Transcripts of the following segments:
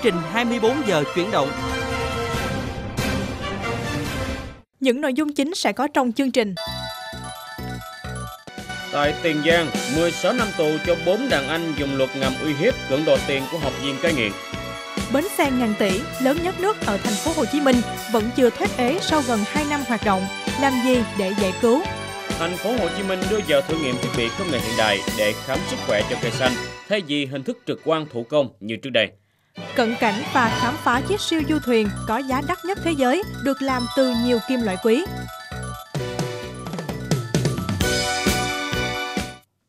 Chương trình 24 giờ chuyển động. Những nội dung chính sẽ có trong chương trình. Tại Tiền Giang, 16 năm tù cho 4 đàn anh dùng luật ngầm uy hiếp cưỡng đoạt tiền của học viên cai nghiện. Bến xe ngàn tỷ lớn nhất nước ở thành phố Hồ Chí Minh vẫn chưa thoát ế sau gần 2 năm hoạt động. Làm gì để giải cứu? Thành phố Hồ Chí Minh đưa vào thử nghiệm thiết bị công nghệ hiện đại để khám sức khỏe cho cây xanh thay vì hình thức trực quan thủ công như trước đây. Cận cảnh và khám phá chiếc siêu du thuyền có giá đắt nhất thế giới được làm từ nhiều kim loại quý.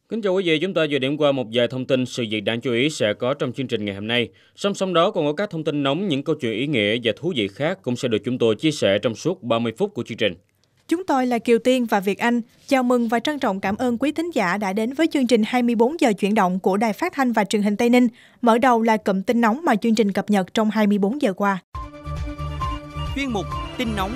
Kính chào quý vị, chúng ta vừa điểm qua một vài thông tin sự việc đáng chú ý sẽ có trong chương trình ngày hôm nay. Song song đó còn có các thông tin nóng, những câu chuyện ý nghĩa và thú vị khác cũng sẽ được chúng tôi chia sẻ trong suốt 30 phút của chương trình. Chúng tôi là Kiều Tiên và Việt Anh. Chào mừng và trân trọng cảm ơn quý thính giả đã đến với chương trình 24 giờ chuyển động của Đài Phát thanh và Truyền hình Tây Ninh. Mở đầu là cụm tin nóng mà chương trình cập nhật trong 24 giờ qua. Chuyên mục tin nóng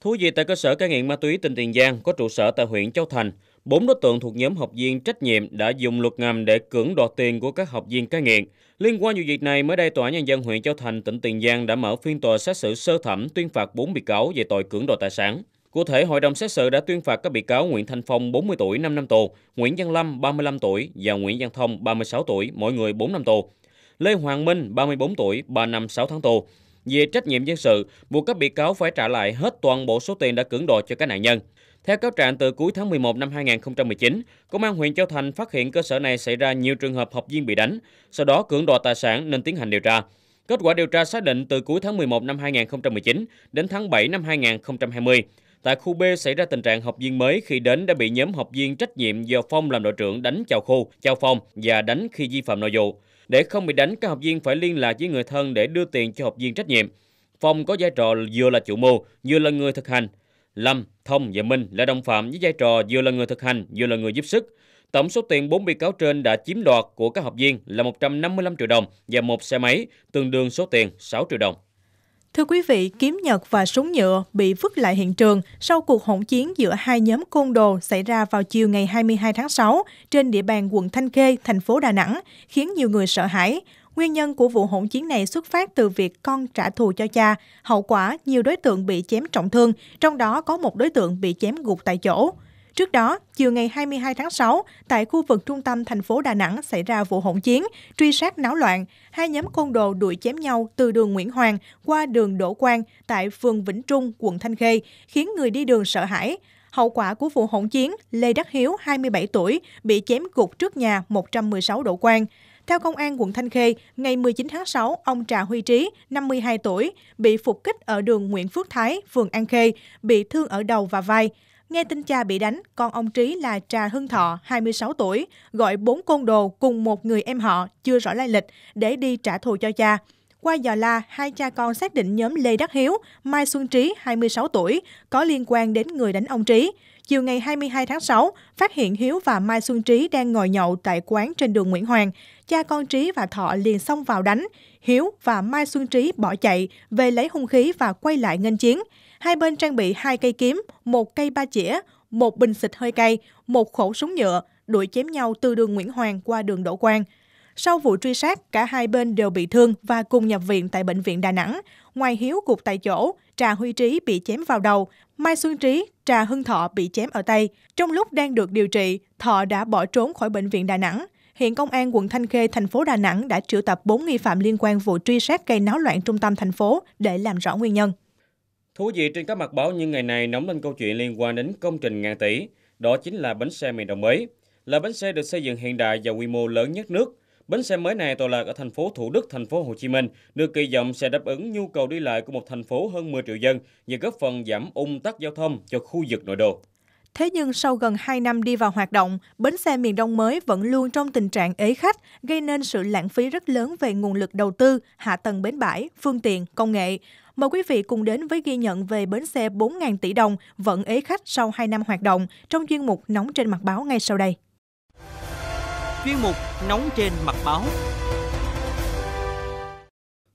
Thú gì tại cơ sở cai nghiện ma túy tỉnh Tiền Giang có trụ sở tại huyện Châu Thành Bốn đối tượng thuộc nhóm học viên trách nhiệm đã dùng luật ngầm để cưỡng đoạt tiền của các học viên cai nghiện. Liên quan vụ việc này, mới đây Tòa Nhân dân huyện Châu Thành, tỉnh Tiền Giang đã mở phiên tòa xét xử sơ thẩm tuyên phạt 4 bị cáo về tội cưỡng đoạt tài sản. Cụ thể, hội đồng xét xử đã tuyên phạt các bị cáo Nguyễn Thanh Phong 40 tuổi 5 năm tù, Nguyễn Văn Lâm 35 tuổi và Nguyễn Văn Thông 36 tuổi, mỗi người 4 năm tù. Lê Hoàng Minh 34 tuổi 3 năm 6 tháng tù. Về trách nhiệm dân sự, buộc các bị cáo phải trả lại hết toàn bộ số tiền đã cưỡng đoạt cho các nạn nhân. Theo cáo trạng, từ cuối tháng 11 năm 2019, Công an huyện Châu Thành phát hiện cơ sở này xảy ra nhiều trường hợp học viên bị đánh, sau đó cưỡng đoạt tài sản nên tiến hành điều tra. Kết quả điều tra xác định từ cuối tháng 11 năm 2019 đến tháng 7 năm 2020, tại khu B xảy ra tình trạng học viên mới khi đến đã bị nhóm học viên trách nhiệm do Phong làm đội trưởng đánh chào khu, chào Phong và đánh khi vi phạm nội vụ. Để không bị đánh, các học viên phải liên lạc với người thân để đưa tiền cho học viên trách nhiệm. Phong có vai trò vừa là chủ mưu, vừa là người thực hành. Lâm, Thông và Minh là đồng phạm với vai trò vừa là người thực hành, vừa là người giúp sức. Tổng số tiền 4 bị cáo trên đã chiếm đoạt của các học viên là 155 triệu đồng và một xe máy, tương đương số tiền 6 triệu đồng. Thưa quý vị, kiếm nhật và súng nhựa bị vứt lại hiện trường sau cuộc hỗn chiến giữa hai nhóm côn đồ xảy ra vào chiều ngày 22 tháng 6 trên địa bàn quận Thanh Khê, thành phố Đà Nẵng, khiến nhiều người sợ hãi. Nguyên nhân của vụ hỗn chiến này xuất phát từ việc con trả thù cho cha. Hậu quả, nhiều đối tượng bị chém trọng thương, trong đó có một đối tượng bị chém gục tại chỗ. Trước đó, chiều ngày 22 tháng 6, tại khu vực trung tâm thành phố Đà Nẵng xảy ra vụ hỗn chiến, truy sát náo loạn. Hai nhóm côn đồ đuổi chém nhau từ đường Nguyễn Hoàng qua đường Đỗ Quang tại phường Vĩnh Trung, quận Thanh Khê, khiến người đi đường sợ hãi. Hậu quả của vụ hỗn chiến, Lê Đắc Hiếu, 27 tuổi, bị chém gục trước nhà 116 độ Quang. Theo Công an quận Thanh Khê, ngày 19 tháng 6, ông Trà Huy Trí, 52 tuổi, bị phục kích ở đường Nguyễn Phước Thái, phường An Khê, bị thương ở đầu và vai. Nghe tin cha bị đánh, con ông Trí là Trà Hưng Thọ, 26 tuổi, gọi bốn côn đồ cùng một người em họ chưa rõ lai lịch để đi trả thù cho cha. Qua dò la, hai cha con xác định nhóm Lê Đắc Hiếu, Mai Xuân Trí, 26 tuổi, có liên quan đến người đánh ông Trí. Chiều ngày 22 tháng 6, phát hiện Hiếu và Mai Xuân Trí đang ngồi nhậu tại quán trên đường Nguyễn Hoàng cha con Trí và Thọ liền xông vào đánh. Hiếu và Mai Xuân Trí bỏ chạy, về lấy hung khí và quay lại nghênh chiến. Hai bên trang bị hai cây kiếm, một cây ba chĩa, một bình xịt hơi cay, một khẩu súng nhựa, đuổi chém nhau từ đường Nguyễn Hoàng qua đường Đỗ Quang. Sau vụ truy sát, cả hai bên đều bị thương và cùng nhập viện tại bệnh viện Đà Nẵng. Ngoài Hiếu gục tại chỗ, Trà Huy Trí bị chém vào đầu, Mai Xuân Trí, Trà Hưng Thọ bị chém ở tay. Trong lúc đang được điều trị, Thọ đã bỏ trốn khỏi bệnh viện Đà Nẵng. Hiện Công an quận Thanh Khê, thành phố Đà Nẵng đã triệu tập 4 nghi phạm liên quan vụ truy sát gây náo loạn trung tâm thành phố để làm rõ nguyên nhân. Thú vị trên các mặt báo những ngày này nóng lên câu chuyện liên quan đến công trình ngàn tỷ, đó chính là bến xe miền Đông mới. Là bến xe được xây dựng hiện đại và quy mô lớn nhất nước. Bến xe mới này tọa lạc ở thành phố Thủ Đức, thành phố Hồ Chí Minh, được kỳ vọng sẽ đáp ứng nhu cầu đi lại của một thành phố hơn 10 triệu dân và góp phần giảm ung tắc giao thông cho khu vực nội đô. Thế nhưng sau gần 2 năm đi vào hoạt động, bến xe miền Đông mới vẫn luôn trong tình trạng ế khách, gây nên sự lãng phí rất lớn về nguồn lực đầu tư, hạ tầng bến bãi, phương tiện, công nghệ. Mời quý vị cùng đến với ghi nhận về bến xe 4.000 tỷ đồng vẫn ế khách sau 2 năm hoạt động trong chuyên mục Nóng trên mặt báo ngay sau đây. Chuyên mục Nóng trên mặt báo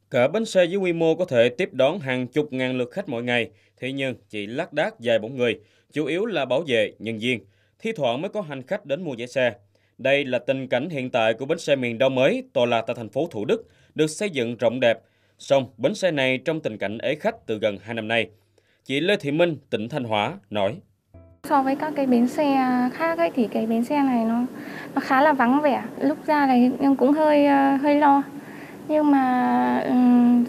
Cả bến xe với quy mô có thể tiếp đón hàng chục ngàn lượt khách mỗi ngày, thế nhưng chỉ lác đác vài bóng người – chủ yếu là bảo vệ, nhân viên. Thi thoảng mới có hành khách đến mua vé xe. Đây là tình cảnh hiện tại của bến xe miền Đông mới tọa lạc tại thành phố Thủ Đức, được xây dựng rộng đẹp. Song, bến xe này trong tình cảnh ế khách từ gần 2 năm nay. Chị Lê Thị Minh, tỉnh Thanh Hóa, nói. So với các cái bến xe khác ấy, thì cái bến xe này nó, nó khá là vắng vẻ. Lúc ra này nhưng cũng hơi ờ, hơi lo. Nhưng mà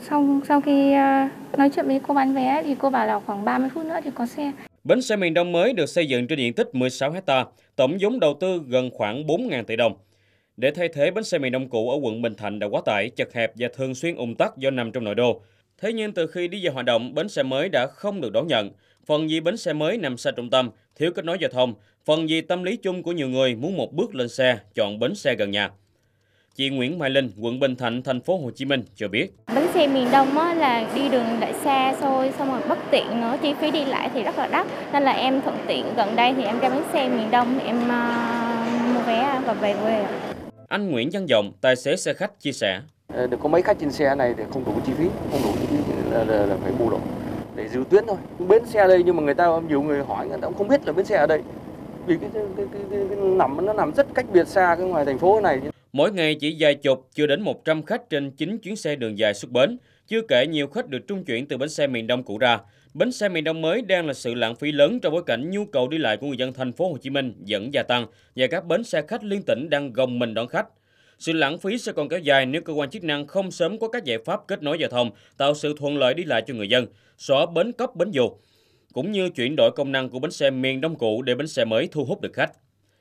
sau sau khi ờ, nói chuyện với cô bán vé thì cô bảo là khoảng 30 phút nữa thì có xe. Bến xe miền Đông mới được xây dựng trên diện tích 16 ha, tổng vốn đầu tư gần khoảng 4.000 tỷ đồng. Để thay thế bến xe miền Đông cũ ở quận Bình Thạnh đã quá tải, chật hẹp và thường xuyên ùn tắc do nằm trong nội đô. Thế nhưng từ khi đi vào hoạt động, bến xe mới đã không được đón nhận. Phần vì bến xe mới nằm xa trung tâm, thiếu kết nối giao thông, phần vì tâm lý chung của nhiều người muốn một bước lên xe, chọn bến xe gần nhà. Chị Nguyễn Mai Linh, quận Bình Thạnh, thành phố Hồ Chí Minh cho biết. Bến xe miền Đông á, là đi đường lại xa xôi, xong rồi bất tiện nữa, chi phí đi lại thì rất là đắt. Nên là em thuận tiện gần đây thì em ra bến xe miền Đông em uh, mua vé và về quê. Anh Nguyễn Văn Dòng, tài xế xe khách chia sẻ. Ờ, được có mấy khách trên xe này thì không đủ chi phí, không đủ chi phí là, là, là phải bù độ để dự tuyến thôi. Bến xe đây nhưng mà người ta nhiều người hỏi người ta cũng không biết là bến xe ở đây vì cái, cái, cái, cái, cái nằm nó nằm rất cách biệt xa cái ngoài thành phố này Mỗi ngày chỉ vài chục chưa đến 100 khách trên 9 chuyến xe đường dài xuất bến, chưa kể nhiều khách được trung chuyển từ bến xe miền Đông cũ ra. Bến xe miền Đông mới đang là sự lãng phí lớn trong bối cảnh nhu cầu đi lại của người dân thành phố Hồ Chí Minh vẫn gia tăng và các bến xe khách liên tỉnh đang gồng mình đón khách. Sự lãng phí sẽ còn kéo dài nếu cơ quan chức năng không sớm có các giải pháp kết nối giao thông, tạo sự thuận lợi đi lại cho người dân, xóa bến cấp bến dù, cũng như chuyển đổi công năng của bến xe miền Đông cũ để bến xe mới thu hút được khách.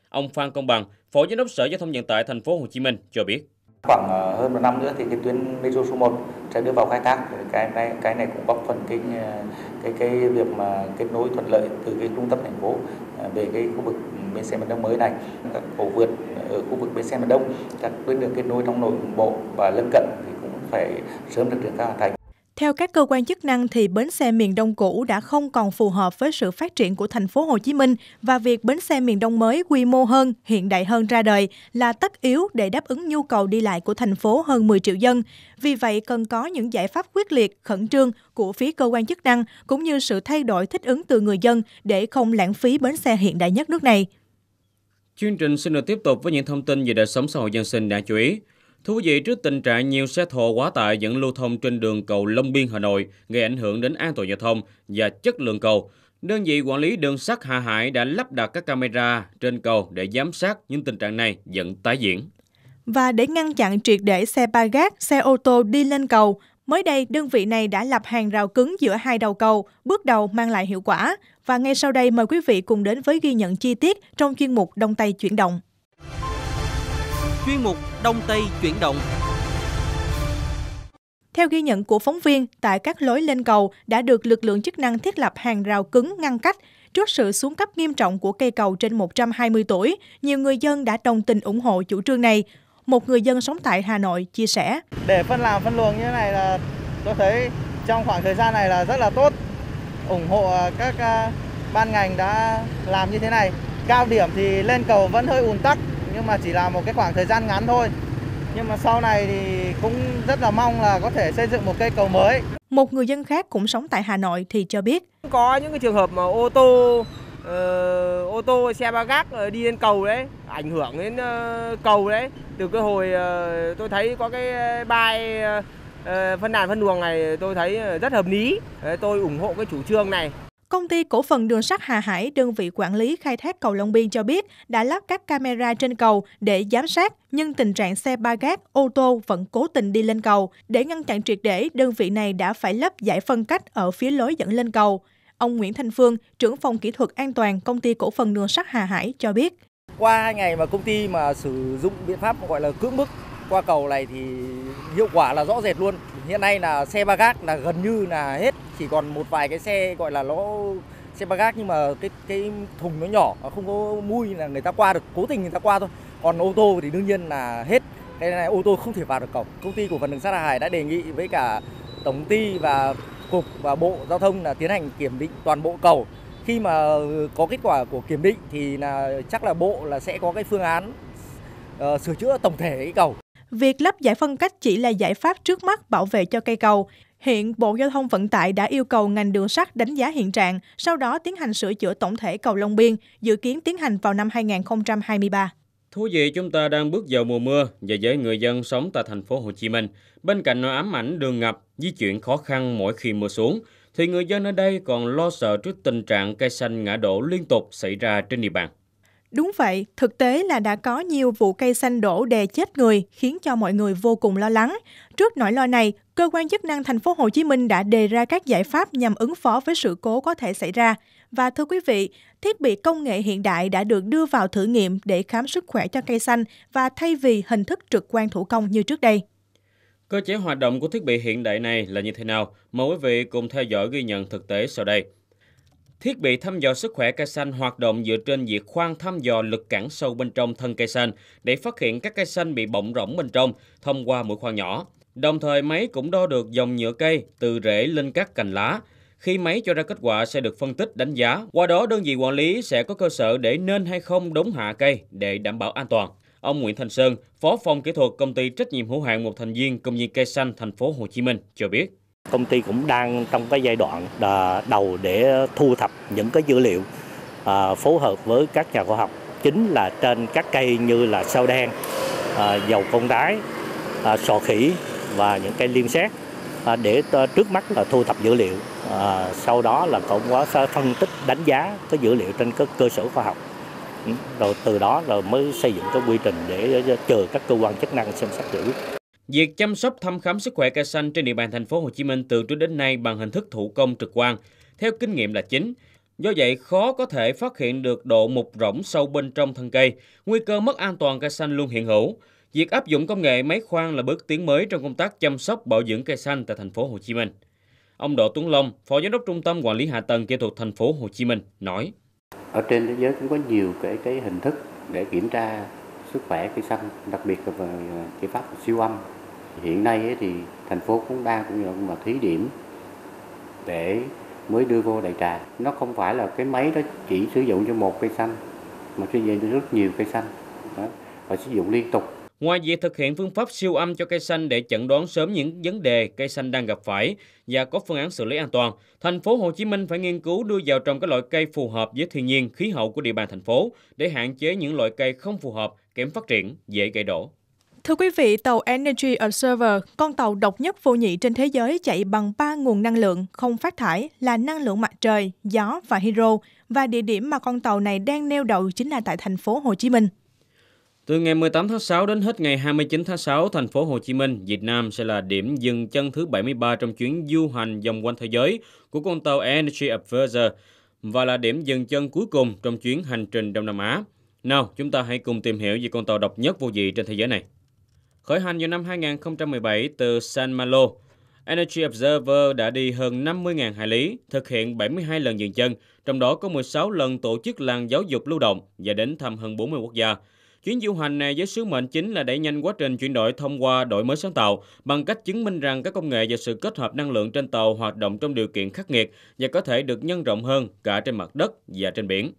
Ông Phan Công Bằng, Phó Giám đốc Sở Giao thông Vận tải Thành phố Hồ Chí Minh cho biết. Khoảng ờ, hơn một năm nữa thì cái tuyến metro số 1 sẽ đưa vào khai thác. Cái này cái này cũng góp phần cái ờ, cái cái việc mà kết nối thuận lợi từ cái trung tâm thành phố ờ, về cái khu vực bến xe miền Đông mới này, các cầu vượt ở khu vực bến xe miền Đông, các tuyến đường kết nối trong nội bộ và lân cận thì cũng phải sớm được triển khai hoàn thành. Theo các cơ quan chức năng thì bến xe miền Đông cũ đã không còn phù hợp với sự phát triển của thành phố Hồ Chí Minh và việc bến xe miền Đông mới quy mô hơn, hiện đại hơn ra đời là tất yếu để đáp ứng nhu cầu đi lại của thành phố hơn 10 triệu dân. Vì vậy cần có những giải pháp quyết liệt, khẩn trương của phía cơ quan chức năng cũng như sự thay đổi thích ứng từ người dân để không lãng phí bến xe hiện đại nhất nước này. Chương trình xin được tiếp tục với những thông tin về đời sống xã hội dân sinh đáng chú ý. Thưa quý vị, trước tình trạng nhiều xe thồ quá tải vẫn lưu thông trên đường cầu Long Biên, Hà Nội gây ảnh hưởng đến an toàn giao thông và chất lượng cầu, đơn vị quản lý đường sắt Hà Hải đã lắp đặt các camera trên cầu để giám sát những tình trạng này dẫn tái diễn. Và để ngăn chặn triệt để xe ba gác, xe ô tô đi lên cầu, mới đây đơn vị này đã lập hàng rào cứng giữa hai đầu cầu, bước đầu mang lại hiệu quả. Và ngay sau đây mời quý vị cùng đến với ghi nhận chi tiết trong chuyên mục Đông Tây chuyển động chuyên mục Đông Tây chuyển động. Theo ghi nhận của phóng viên, tại các lối lên cầu đã được lực lượng chức năng thiết lập hàng rào cứng ngăn cách. Trước sự xuống cấp nghiêm trọng của cây cầu trên 120 tuổi, nhiều người dân đã đồng tình ủng hộ chủ trương này. Một người dân sống tại Hà Nội chia sẻ. Để phân làm phân luồng như thế này là tôi thấy trong khoảng thời gian này là rất là tốt. ủng hộ à, các à, ban ngành đã làm như thế này. Cao điểm thì lên cầu vẫn hơi ùn tắc, nhưng mà chỉ là một cái khoảng thời gian ngắn thôi nhưng mà sau này thì cũng rất là mong là có thể xây dựng một cây cầu mới một người dân khác cũng sống tại Hà Nội thì cho biết có những cái trường hợp mà ô tô uh, ô tô xe ba gác ờ, đi lên cầu đấy ảnh hưởng đến uh, cầu đấy từ cái hồi uh, tôi thấy có cái bài uh, phân đàn phân luồng này tôi thấy rất hợp lý tôi ủng hộ cái chủ trương này Công ty cổ phần đường sắt Hà Hải, đơn vị quản lý khai thác cầu Long Biên cho biết đã lắp các camera trên cầu để giám sát, nhưng tình trạng xe ba gác, ô tô vẫn cố tình đi lên cầu. Để ngăn chặn triệt để, đơn vị này đã phải lắp giải phân cách ở phía lối dẫn lên cầu. Ông Nguyễn Thanh Phương, trưởng phòng kỹ thuật an toàn công ty cổ phần đường sắt Hà Hải cho biết. Qua hai ngày mà công ty mà sử dụng biện pháp gọi là cưỡng bức qua cầu này thì hiệu quả là rõ rệt luôn. Hiện nay là xe ba gác là gần như là hết chỉ còn một vài cái xe gọi là nó xe ba gác nhưng mà cái cái thùng nó nhỏ không có mui là người ta qua được cố tình người ta qua thôi còn ô tô thì đương nhiên là hết cái này ô tô không thể vào được cổng công ty của phần đường sắt Hà Hải đã đề nghị với cả tổng ty và cục và bộ giao thông là tiến hành kiểm định toàn bộ cầu khi mà có kết quả của kiểm định thì là chắc là bộ là sẽ có cái phương án uh, sửa chữa tổng thể cái cầu Việc lắp giải phân cách chỉ là giải pháp trước mắt bảo vệ cho cây cầu, Hiện Bộ Giao thông Vận tải đã yêu cầu ngành đường sắt đánh giá hiện trạng, sau đó tiến hành sửa chữa tổng thể cầu Long Biên, dự kiến tiến hành vào năm 2023. Thú vị chúng ta đang bước vào mùa mưa và với người dân sống tại thành phố Hồ Chí Minh, bên cạnh nỗi ám ảnh đường ngập, di chuyển khó khăn mỗi khi mưa xuống, thì người dân ở đây còn lo sợ trước tình trạng cây xanh ngã đổ liên tục xảy ra trên địa bàn. Đúng vậy, thực tế là đã có nhiều vụ cây xanh đổ đè chết người khiến cho mọi người vô cùng lo lắng. Trước nỗi lo này, cơ quan chức năng thành phố Hồ Chí Minh đã đề ra các giải pháp nhằm ứng phó với sự cố có thể xảy ra. Và thưa quý vị, thiết bị công nghệ hiện đại đã được đưa vào thử nghiệm để khám sức khỏe cho cây xanh và thay vì hình thức trực quan thủ công như trước đây. Cơ chế hoạt động của thiết bị hiện đại này là như thế nào? Mời quý vị cùng theo dõi ghi nhận thực tế sau đây. Thiết bị thăm dò sức khỏe cây xanh hoạt động dựa trên việc khoan thăm dò lực cản sâu bên trong thân cây xanh để phát hiện các cây xanh bị bọng rỗng bên trong thông qua mũi khoan nhỏ. Đồng thời máy cũng đo được dòng nhựa cây từ rễ lên các cành lá. Khi máy cho ra kết quả sẽ được phân tích đánh giá, qua đó đơn vị quản lý sẽ có cơ sở để nên hay không đốn hạ cây để đảm bảo an toàn. Ông Nguyễn Thành Sơn, Phó phòng kỹ thuật công ty trách nhiệm hữu hạn một thành viên công viên cây xanh thành phố Hồ Chí Minh cho biết. Công ty cũng đang trong cái giai đoạn à, đầu để thu thập những cái dữ liệu à, phối hợp với các nhà khoa học chính là trên các cây như là sao đen, à, dầu con đái, sò khỉ và những cây liêm xét để trước mắt là thu thập dữ liệu sau đó là cũng có phân tích đánh giá cái dữ liệu trên các cơ sở khoa học ừ, rồi từ đó rồi mới xây dựng cái quy trình để chờ các cơ quan chức năng xem xét giải Việc chăm sóc thăm khám sức khỏe cây xanh trên địa bàn thành phố Hồ Chí Minh từ trước đến nay bằng hình thức thủ công trực quan, theo kinh nghiệm là chính. Do vậy, khó có thể phát hiện được độ mục rỗng sâu bên trong thân cây, nguy cơ mất an toàn cây xanh luôn hiện hữu. Việc áp dụng công nghệ máy khoan là bước tiến mới trong công tác chăm sóc bảo dưỡng cây xanh tại thành phố Hồ Chí Minh. Ông Đỗ Tuấn Long, Phó Giám đốc Trung tâm Quản lý Hạ tầng Kỹ thuật thành phố Hồ Chí Minh nói: Ở trên thế giới cũng có nhiều cái cái hình thức để kiểm tra sức khỏe cây xanh, đặc biệt là về kỹ pháp siêu âm hiện nay thì thành phố cũng đang cũng như là thí điểm để mới đưa vô đại trà nó không phải là cái máy đó chỉ sử dụng cho một cây xanh mà sử dụng cho rất nhiều cây xanh đó. và sử dụng liên tục Ngoài việc thực hiện phương pháp siêu âm cho cây xanh để chẩn đoán sớm những vấn đề cây xanh đang gặp phải và có phương án xử lý an toàn, thành phố Hồ Chí Minh phải nghiên cứu đưa vào trồng các loại cây phù hợp với thiên nhiên, khí hậu của địa bàn thành phố để hạn chế những loại cây không phù hợp, kém phát triển, dễ gãy đổ. Thưa quý vị, tàu Energy Observer, con tàu độc nhất vô nhị trên thế giới chạy bằng 3 nguồn năng lượng không phát thải là năng lượng mặt trời, gió và hydro và địa điểm mà con tàu này đang neo đậu chính là tại thành phố Hồ Chí Minh. Từ ngày 18 tháng 6 đến hết ngày 29 tháng 6, thành phố Hồ Chí Minh, Việt Nam sẽ là điểm dừng chân thứ 73 trong chuyến du hành vòng quanh thế giới của con tàu Energy Observer và là điểm dừng chân cuối cùng trong chuyến hành trình Đông Nam Á. Nào, chúng ta hãy cùng tìm hiểu về con tàu độc nhất vô nhị trên thế giới này. Khởi hành vào năm 2017 từ San Malo, Energy Observer đã đi hơn 50.000 hải lý, thực hiện 72 lần dừng chân, trong đó có 16 lần tổ chức làng giáo dục lưu động và đến thăm hơn 40 quốc gia. Chuyến du hành này với sứ mệnh chính là đẩy nhanh quá trình chuyển đổi thông qua đổi mới sáng tạo bằng cách chứng minh rằng các công nghệ và sự kết hợp năng lượng trên tàu hoạt động trong điều kiện khắc nghiệt và có thể được nhân rộng hơn cả trên mặt đất và trên biển.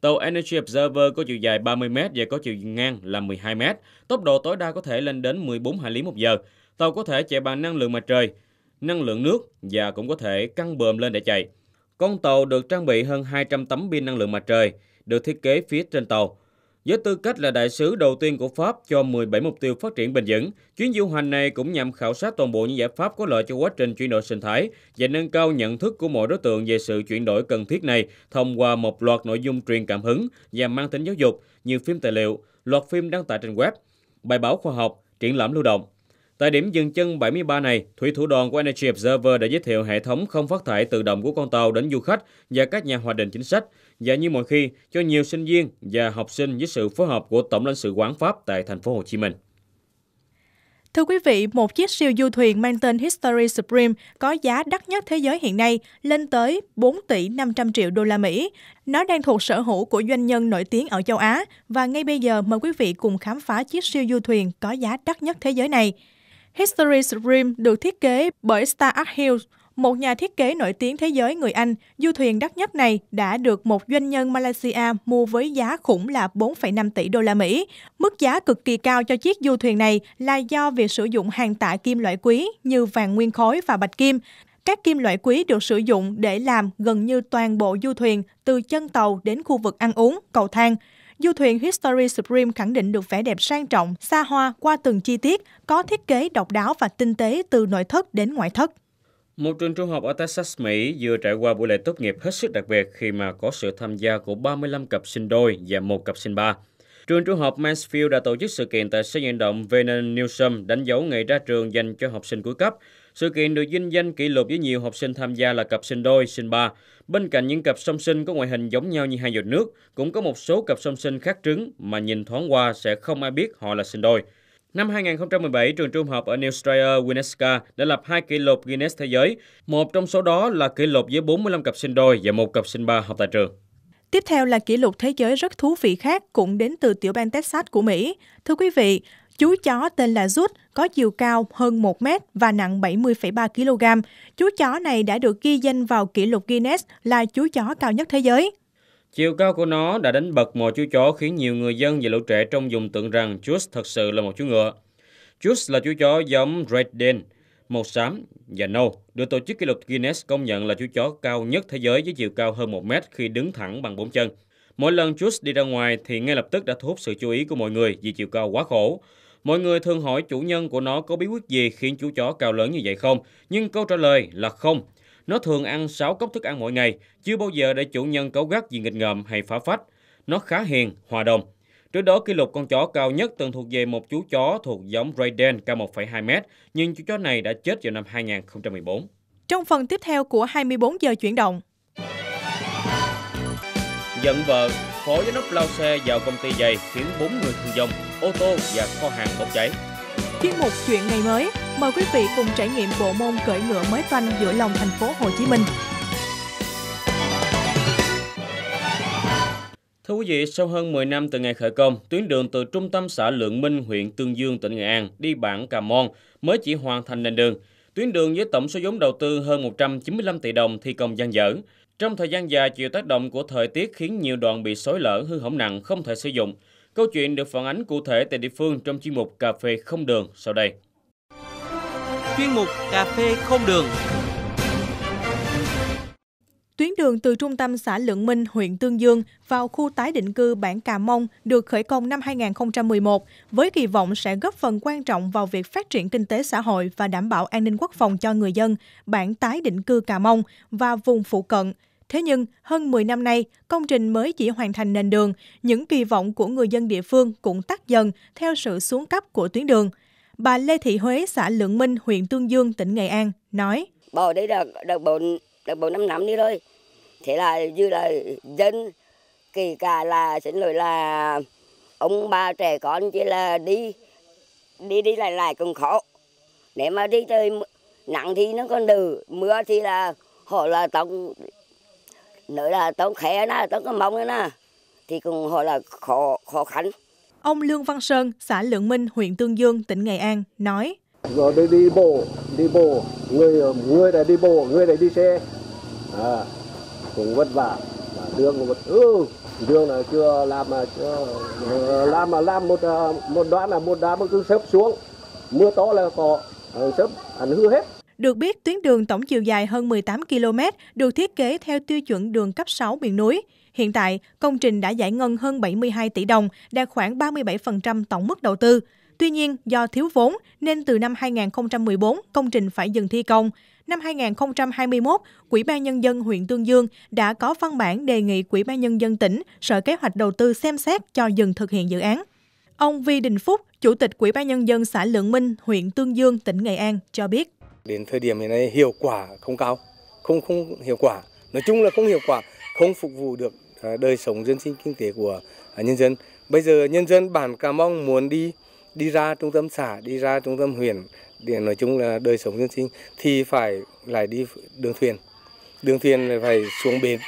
Tàu Energy Observer có chiều dài 30m và có chiều ngang là 12m. Tốc độ tối đa có thể lên đến 14 hải lý một giờ. Tàu có thể chạy bằng năng lượng mặt trời, năng lượng nước và cũng có thể căng bờm lên để chạy. Con tàu được trang bị hơn 200 tấm pin năng lượng mặt trời, được thiết kế phía trên tàu. Với tư cách là đại sứ đầu tiên của Pháp cho 17 mục tiêu phát triển bền vững, chuyến du hành này cũng nhằm khảo sát toàn bộ những giải pháp có lợi cho quá trình chuyển đổi sinh thái và nâng cao nhận thức của mọi đối tượng về sự chuyển đổi cần thiết này thông qua một loạt nội dung truyền cảm hứng và mang tính giáo dục như phim tài liệu, loạt phim đăng tải trên web, bài báo khoa học, triển lãm lưu động. Tại điểm dừng chân 73 này, thủy thủ đoàn của Energy Observer đã giới thiệu hệ thống không phát thải tự động của con tàu đến du khách và các nhà hoạch định chính sách, và như mọi khi cho nhiều sinh viên và học sinh với sự phối hợp của Tổng lãnh sự quán Pháp tại thành phố Hồ Chí Minh. Thưa quý vị, một chiếc siêu du thuyền mang tên History Supreme có giá đắt nhất thế giới hiện nay lên tới 4 tỷ 500 triệu đô la Mỹ. Nó đang thuộc sở hữu của doanh nhân nổi tiếng ở châu Á và ngay bây giờ mời quý vị cùng khám phá chiếc siêu du thuyền có giá đắt nhất thế giới này. History Supreme được thiết kế bởi Star Art Hills, một nhà thiết kế nổi tiếng thế giới người Anh, du thuyền đắt nhất này đã được một doanh nhân Malaysia mua với giá khủng là 4,5 tỷ đô la Mỹ. Mức giá cực kỳ cao cho chiếc du thuyền này là do việc sử dụng hàng tạ kim loại quý như vàng nguyên khối và bạch kim. Các kim loại quý được sử dụng để làm gần như toàn bộ du thuyền, từ chân tàu đến khu vực ăn uống, cầu thang. Du thuyền History Supreme khẳng định được vẻ đẹp sang trọng, xa hoa qua từng chi tiết, có thiết kế độc đáo và tinh tế từ nội thất đến ngoại thất. Một trường trung học ở Texas, Mỹ vừa trải qua buổi lễ tốt nghiệp hết sức đặc biệt khi mà có sự tham gia của 35 cặp sinh đôi và một cặp sinh ba. Trường trung học Mansfield đã tổ chức sự kiện tại sân vận động Vernon Newsom đánh dấu ngày ra trường dành cho học sinh cuối cấp. Sự kiện được vinh danh kỷ lục với nhiều học sinh tham gia là cặp sinh đôi, sinh ba. Bên cạnh những cặp song sinh có ngoại hình giống nhau như hai giọt nước, cũng có một số cặp song sinh khác trứng mà nhìn thoáng qua sẽ không ai biết họ là sinh đôi. Năm 2017, trường trung học ở New Strayer, Winneska đã lập hai kỷ lục Guinness Thế giới. Một trong số đó là kỷ lục với 45 cặp sinh đôi và một cặp sinh ba học tại trường. Tiếp theo là kỷ lục thế giới rất thú vị khác cũng đến từ tiểu bang Texas của Mỹ. Thưa quý vị, chú chó tên là Rút có chiều cao hơn 1 mét và nặng 70,3 kg. Chú chó này đã được ghi danh vào kỷ lục Guinness là chú chó cao nhất thế giới. Chiều cao của nó đã đánh bật một chú chó khiến nhiều người dân và lũ trẻ trong vùng tưởng rằng Chus thật sự là một chú ngựa. Chus là chú chó giống Red Dane, màu xám và nâu, được tổ chức kỷ lục Guinness công nhận là chú chó cao nhất thế giới với chiều cao hơn 1 mét khi đứng thẳng bằng bốn chân. Mỗi lần Chus đi ra ngoài thì ngay lập tức đã thu hút sự chú ý của mọi người vì chiều cao quá khổ. Mọi người thường hỏi chủ nhân của nó có bí quyết gì khiến chú chó cao lớn như vậy không, nhưng câu trả lời là không. Nó thường ăn 6 cốc thức ăn mỗi ngày, chưa bao giờ để chủ nhân cấu gắt vì nghịch ngợm hay phá phách. Nó khá hiền, hòa đồng. Trước đó, kỷ lục con chó cao nhất từng thuộc về một chú chó thuộc giống Raiden cao 1,2m, nhưng chú chó này đã chết vào năm 2014. Trong phần tiếp theo của 24 giờ chuyển động. Giận vợ, phó giám đốc lao xe vào công ty giày khiến 4 người thương vong, ô tô và kho hàng bốc cháy. Chuyên mục Chuyện ngày mới mời quý vị cùng trải nghiệm bộ môn cưỡi ngựa mới toanh giữa lòng thành phố Hồ Chí Minh. Thưa quý vị, sau hơn 10 năm từ ngày khởi công, tuyến đường từ trung tâm xã Lượng Minh, huyện Tương Dương, tỉnh Nghệ An đi bản Cà Mon mới chỉ hoàn thành nền đường. Tuyến đường với tổng số vốn đầu tư hơn 195 tỷ đồng thi công gian dở. Trong thời gian dài, chịu tác động của thời tiết khiến nhiều đoạn bị xối lở, hư hỏng nặng, không thể sử dụng. Câu chuyện được phản ánh cụ thể tại địa phương trong chuyên mục Cà phê không đường sau đây. Chuyên mục Cà phê không đường Tuyến đường từ trung tâm xã Lượng Minh, huyện Tương Dương vào khu tái định cư bản Cà Mông được khởi công năm 2011 với kỳ vọng sẽ góp phần quan trọng vào việc phát triển kinh tế xã hội và đảm bảo an ninh quốc phòng cho người dân bản tái định cư Cà Mông và vùng phụ cận – Thế nhưng, hơn 10 năm nay, công trình mới chỉ hoàn thành nền đường, những kỳ vọng của người dân địa phương cũng tắt dần theo sự xuống cấp của tuyến đường. Bà Lê Thị Huế, xã Lượng Minh, huyện Tương Dương, tỉnh Nghệ An, nói. Bò đấy là được bộ, được bộ năm năm đi thôi. Thế là như là dân, kỳ cả là xin lỗi là ông ba trẻ con chỉ là đi đi đi lại lại cũng khó nếu mà đi tới nặng thì nó còn đừ mưa thì là họ là tổng nữa là tốn khẽ nó tốn cái mông nó thì cũng họ là khó khó khăn ông Lương Văn Sơn xã Lượng Minh huyện Tương Dương tỉnh Nghệ An nói rồi đi đi bộ đi bộ người người đã đi bộ người đã đi xe à, cũng vất vả mà đường cũng vất ừ, đường là chưa làm mà chưa ờ, làm mà làm một ờ, một đoạn là một đá mà cứ sấp xuống mưa to là có ờ, sấp ảnh hư hết được biết, tuyến đường tổng chiều dài hơn 18 km được thiết kế theo tiêu chuẩn đường cấp 6 miền núi. Hiện tại, công trình đã giải ngân hơn 72 tỷ đồng, đạt khoảng 37% tổng mức đầu tư. Tuy nhiên, do thiếu vốn nên từ năm 2014 công trình phải dừng thi công. Năm 2021, Quỹ ban nhân dân huyện Tương Dương đã có văn bản đề nghị Quỹ ban nhân dân tỉnh, Sở Kế hoạch đầu tư xem xét cho dừng thực hiện dự án. Ông Vi Đình Phúc, Chủ tịch Quỹ ban nhân dân xã Lượng Minh, huyện Tương Dương, tỉnh Nghệ An cho biết. Đến thời điểm hiện nay hiệu quả không cao, không không hiệu quả. Nói chung là không hiệu quả, không phục vụ được à, đời sống dân sinh kinh tế của à, nhân dân. Bây giờ nhân dân bản Cà Mong muốn đi đi ra trung tâm xã, đi ra trung tâm huyện để nói chung là đời sống dân sinh thì phải lại đi đường thuyền. Đường thuyền phải xuống bến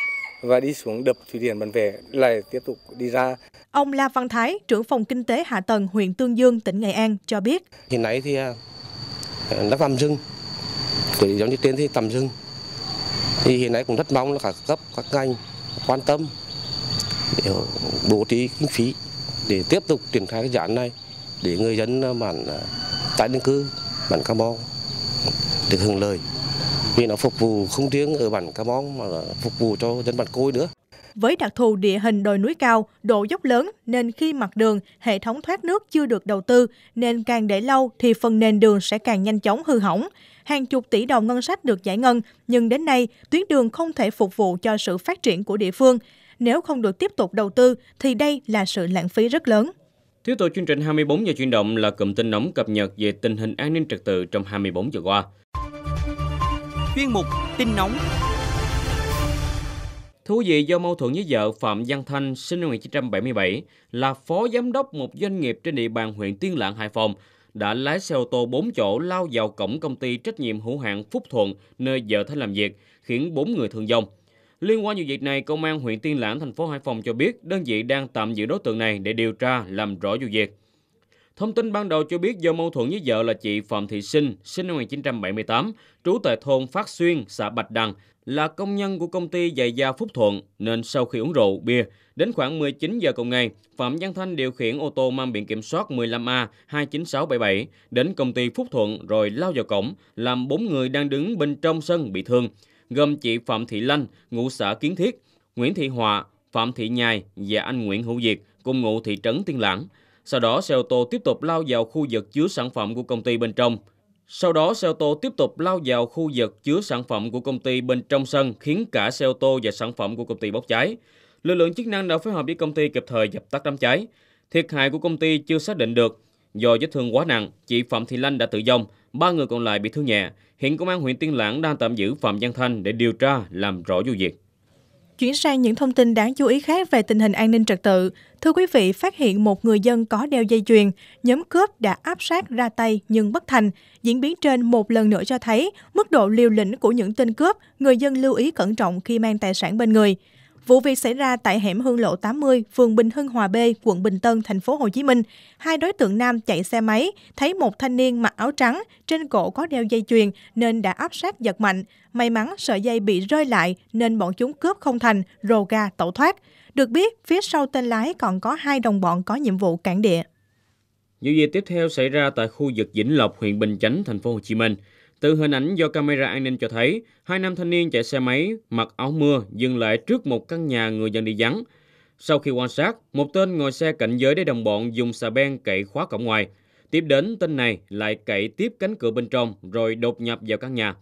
và đi xuống đập thủy điện Bản Vẽ lại tiếp tục đi ra. Ông La Văn Thái, trưởng phòng kinh tế hạ tầng huyện Tương Dương, tỉnh Nghệ An cho biết. Hiện nay thì đã à, phạm rừng cái giống như trên thì tầm dừng thì hiện nay cũng rất mong là các cấp các ngành quan tâm để bố trí kinh phí để tiếp tục triển khai cái dự án này để người dân bản ờ, ờ, tái định cư bản Cà Mau được hưởng lợi vì nó phục vụ không riêng ở bản Cà Mau mà phục vụ cho dân bản Côi nữa. Với đặc thù địa hình đồi núi cao, độ dốc lớn nên khi mặt đường, hệ thống thoát nước chưa được đầu tư nên càng để lâu thì phần nền đường sẽ càng nhanh chóng hư hỏng hàng chục tỷ đồng ngân sách được giải ngân, nhưng đến nay tuyến đường không thể phục vụ cho sự phát triển của địa phương. Nếu không được tiếp tục đầu tư thì đây là sự lãng phí rất lớn. Tiếp tục chương trình 24 giờ chuyển động là cụm tin nóng cập nhật về tình hình an ninh trật tự trong 24 giờ qua. Chuyên mục tin nóng Thú vị do mâu thuẫn với vợ Phạm Văn Thanh sinh năm 1977 là phó giám đốc một doanh nghiệp trên địa bàn huyện Tiên Lạng, Hải Phòng đã lái xe ô tô 4 chỗ lao vào cổng công ty trách nhiệm hữu hạn Phúc Thuận nơi vợ Thanh làm việc, khiến 4 người thương vong. Liên quan vụ việc này, công an huyện Tiên Lãng thành phố Hải Phòng cho biết đơn vị đang tạm giữ đối tượng này để điều tra làm rõ vụ việc. Thông tin ban đầu cho biết do mâu thuẫn với vợ là chị Phạm Thị Sinh, sinh năm 1978, trú tại thôn Phát Xuyên, xã Bạch Đằng, là công nhân của công ty giày da Phúc Thuận, nên sau khi uống rượu, bia, đến khoảng 19 giờ cùng ngày, Phạm Văn Thanh điều khiển ô tô mang biển kiểm soát 15A 29677 đến công ty Phúc Thuận rồi lao vào cổng, làm bốn người đang đứng bên trong sân bị thương, gồm chị Phạm Thị Lanh, ngụ xã Kiến Thiết, Nguyễn Thị Hòa, Phạm Thị Nhài và anh Nguyễn Hữu Diệt, cùng ngụ thị trấn Tiên Lãng. Sau đó xe ô tô tiếp tục lao vào khu vực chứa sản phẩm của công ty bên trong. Sau đó xe ô tô tiếp tục lao vào khu vực chứa sản phẩm của công ty bên trong sân khiến cả xe ô tô và sản phẩm của công ty bốc cháy. Lực lượng chức năng đã phối hợp với công ty kịp thời dập tắt đám cháy. Thiệt hại của công ty chưa xác định được. Do vết thương quá nặng, chị Phạm Thị Lanh đã tử vong, ba người còn lại bị thương nhẹ. Hiện công an huyện Tiên Lãng đang tạm giữ Phạm Văn Thanh để điều tra làm rõ vụ việc. Chuyển sang những thông tin đáng chú ý khác về tình hình an ninh trật tự. Thưa quý vị, phát hiện một người dân có đeo dây chuyền, nhóm cướp đã áp sát ra tay nhưng bất thành. Diễn biến trên một lần nữa cho thấy mức độ liều lĩnh của những tên cướp, người dân lưu ý cẩn trọng khi mang tài sản bên người. Vụ việc xảy ra tại hẻm Hương Lộ 80, phường Bình Hưng Hòa B, quận Bình Tân, thành phố Hồ Chí Minh. Hai đối tượng nam chạy xe máy, thấy một thanh niên mặc áo trắng, trên cổ có đeo dây chuyền nên đã áp sát giật mạnh. May mắn sợi dây bị rơi lại nên bọn chúng cướp không thành, rồ ga tẩu thoát. Được biết, phía sau tên lái còn có hai đồng bọn có nhiệm vụ cản địa. Vụ việc tiếp theo xảy ra tại khu vực Vĩnh Lộc, huyện Bình Chánh, thành phố Hồ Chí Minh. Từ hình ảnh do camera an ninh cho thấy, hai nam thanh niên chạy xe máy mặc áo mưa dừng lại trước một căn nhà người dân đi vắng. Sau khi quan sát, một tên ngồi xe cạnh giới để đồng bọn dùng xà beng cậy khóa cổng ngoài. Tiếp đến, tên này lại cậy tiếp cánh cửa bên trong rồi đột nhập vào căn nhà.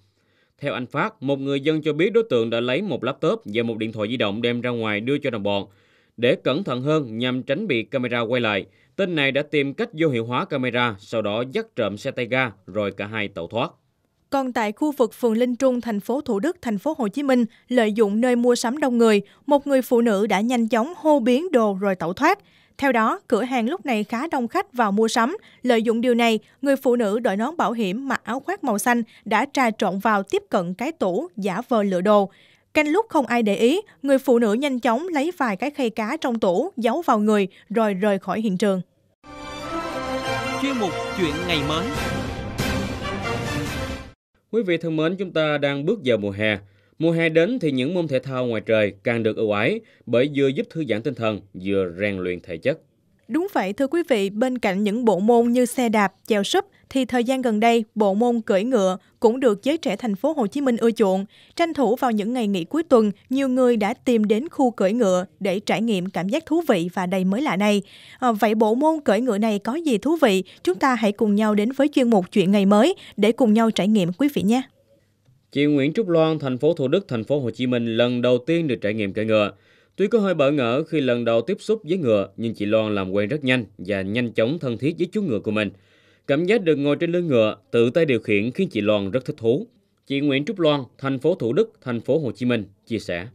Theo anh Phát, một người dân cho biết đối tượng đã lấy một laptop và một điện thoại di động đem ra ngoài đưa cho đồng bọn. Để cẩn thận hơn nhằm tránh bị camera quay lại, tên này đã tìm cách vô hiệu hóa camera, sau đó dắt trộm xe tay ga rồi cả hai tẩu thoát. Còn tại khu vực phường Linh Trung, thành phố Thủ Đức, thành phố Hồ Chí Minh, lợi dụng nơi mua sắm đông người, một người phụ nữ đã nhanh chóng hô biến đồ rồi tẩu thoát. Theo đó, cửa hàng lúc này khá đông khách vào mua sắm. Lợi dụng điều này, người phụ nữ đội nón bảo hiểm mặc áo khoác màu xanh đã trà trộn vào tiếp cận cái tủ, giả vờ lựa đồ. Canh lúc không ai để ý, người phụ nữ nhanh chóng lấy vài cái khay cá trong tủ, giấu vào người rồi rời khỏi hiện trường. Chuyên mục Chuyện Ngày Mới Quý vị thân mến, chúng ta đang bước vào mùa hè. Mùa hè đến thì những môn thể thao ngoài trời càng được ưu ái bởi vừa giúp thư giãn tinh thần, vừa rèn luyện thể chất. Đúng vậy thưa quý vị, bên cạnh những bộ môn như xe đạp, chèo súp thì thời gian gần đây, bộ môn cưỡi ngựa cũng được giới trẻ thành phố Hồ Chí Minh ưa chuộng. Tranh thủ vào những ngày nghỉ cuối tuần, nhiều người đã tìm đến khu cưỡi ngựa để trải nghiệm cảm giác thú vị và đầy mới lạ này. À, vậy bộ môn cưỡi ngựa này có gì thú vị? Chúng ta hãy cùng nhau đến với chuyên mục chuyện ngày mới để cùng nhau trải nghiệm quý vị nhé. Chị Nguyễn Trúc Loan, thành phố Thủ Đức, thành phố Hồ Chí Minh lần đầu tiên được trải nghiệm cưỡi ngựa. Tuy có hơi bỡ ngỡ khi lần đầu tiếp xúc với ngựa, nhưng chị Loan làm quen rất nhanh và nhanh chóng thân thiết với chú ngựa của mình. Cảm giác được ngồi trên lưng ngựa, tự tay điều khiển khiến chị Loan rất thích thú. Chị Nguyễn Trúc Loan, thành phố Thủ Đức, thành phố Hồ Chí Minh chia sẻ.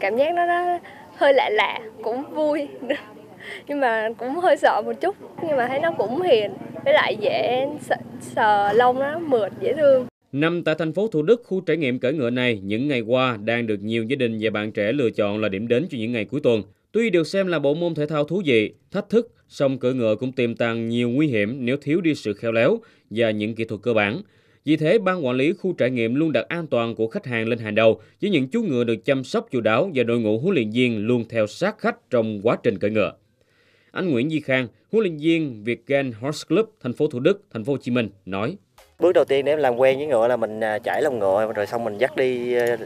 Cảm giác nó, nó hơi lạ lạ, cũng vui, nhưng mà cũng hơi sợ một chút, nhưng mà thấy nó cũng hiền, với lại dễ sờ, sờ lông nó mượt dễ thương. Nằm tại thành phố Thủ Đức, khu trải nghiệm cởi ngựa này những ngày qua đang được nhiều gia đình và bạn trẻ lựa chọn là điểm đến cho những ngày cuối tuần. Tuy được xem là bộ môn thể thao thú vị, thách thức, song cưỡi ngựa cũng tiềm tàng nhiều nguy hiểm nếu thiếu đi sự khéo léo và những kỹ thuật cơ bản. Vì thế, ban quản lý khu trải nghiệm luôn đặt an toàn của khách hàng lên hàng đầu, với những chú ngựa được chăm sóc chu đáo và đội ngũ huấn luyện viên luôn theo sát khách trong quá trình cưỡi ngựa. Anh Nguyễn Di Khang, huấn luyện viên Việt Vietgen Horse Club, thành phố Thủ Đức, thành phố Hồ Chí Minh nói: Bước đầu tiên để em làm quen với ngựa là mình à, chải lòng ngựa rồi xong mình dắt đi ờ,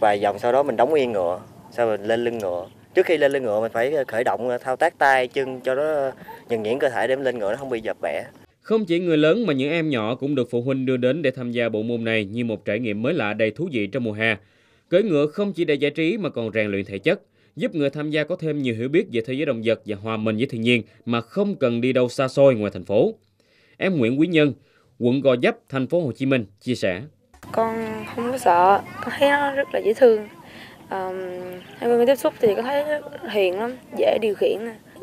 vài vòng sau đó mình đóng yên ngựa, sau mình lên lưng ngựa. Trước khi lên lưng ngựa mình phải ờ, khởi động ờ, thao tác tay chân cho nó nhận nhuyễn cơ thể để lên ngựa nó không bị dập bẻ. Không chỉ người lớn mà những em nhỏ cũng được phụ huynh đưa đến để tham gia bộ môn này như một trải nghiệm mới lạ đầy thú vị trong mùa hè. Cưỡi ngựa không chỉ để giải trí mà còn rèn luyện thể chất, giúp người tham gia có thêm nhiều hiểu biết về thế giới động vật và hòa mình với thiên nhiên mà không cần đi đâu xa xôi ngoài thành phố. Em Nguyễn Quý Nhân, quận Gò Vấp, thành phố Hồ Chí Minh chia sẻ. Con không có sợ, con thấy nó rất là dễ thương. Um, hai bên tiếp xúc thì có thấy hiền lắm, dễ điều khiển,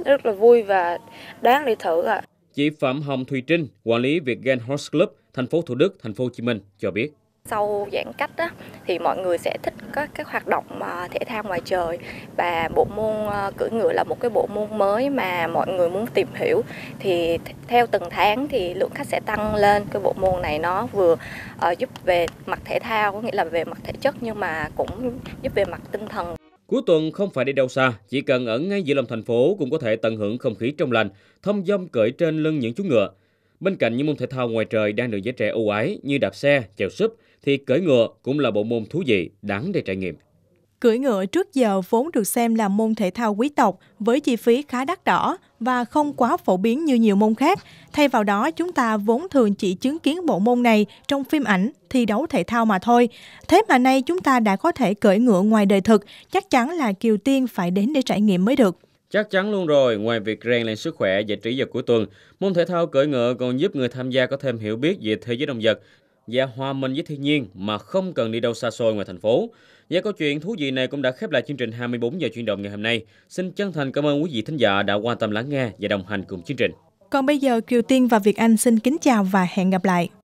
rất là vui và đáng để thử ạ. À. Chị Phạm Hồng Thùy Trinh, quản lý Vietgen Horse Club, thành phố Thủ Đức, thành phố Hồ Chí Minh cho biết. Sau giãn cách đó thì mọi người sẽ thích các các hoạt động ờ, thể thao ngoài trời và bộ môn ờ, cưỡi ngựa là một cái bộ môn mới mà mọi người muốn tìm hiểu thì theo từng tháng thì lượng khách sẽ tăng lên cái bộ môn này nó vừa uh, giúp về mặt thể thao có nghĩa là về mặt thể chất nhưng mà cũng giúp về mặt tinh thần Cuối tuần không phải đi đâu xa, chỉ cần ở ngay giữa lòng thành phố cũng có thể tận hưởng không khí trong lành, thông dong cưỡi trên lưng những chú ngựa. Bên cạnh những môn thể thao ngoài trời đang được giới trẻ ưu ái như đạp xe, chèo súp, thì cưỡi ngựa cũng là bộ môn thú vị đáng để trải nghiệm. Cưỡi ngựa trước giờ vốn được xem là môn thể thao quý tộc với chi phí khá đắt đỏ và không quá phổ biến như nhiều môn khác. Thay vào đó, chúng ta vốn thường chỉ chứng kiến bộ môn này trong phim ảnh, thi đấu thể thao mà thôi. Thế mà nay chúng ta đã có thể cưỡi ngựa ngoài đời thực, chắc chắn là Kiều Tiên phải đến để trải nghiệm mới được. Chắc chắn luôn rồi, ngoài việc rèn luyện sức khỏe và trí vật cuối tuần, môn thể thao cưỡi ngựa còn giúp người tham gia có thêm hiểu biết về thế giới động vật, và dạ, hòa mình với thiên nhiên mà không cần đi đâu xa xôi ngoài thành phố. Và dạ, câu chuyện thú vị này cũng đã khép lại chương trình 24 giờ chuyển động ngày hôm nay. Xin chân thành cảm ơn quý vị thính giả đã quan tâm lắng nghe và đồng hành cùng chương trình. Còn bây giờ Kiều Tiên và Việt Anh xin kính chào và hẹn gặp lại.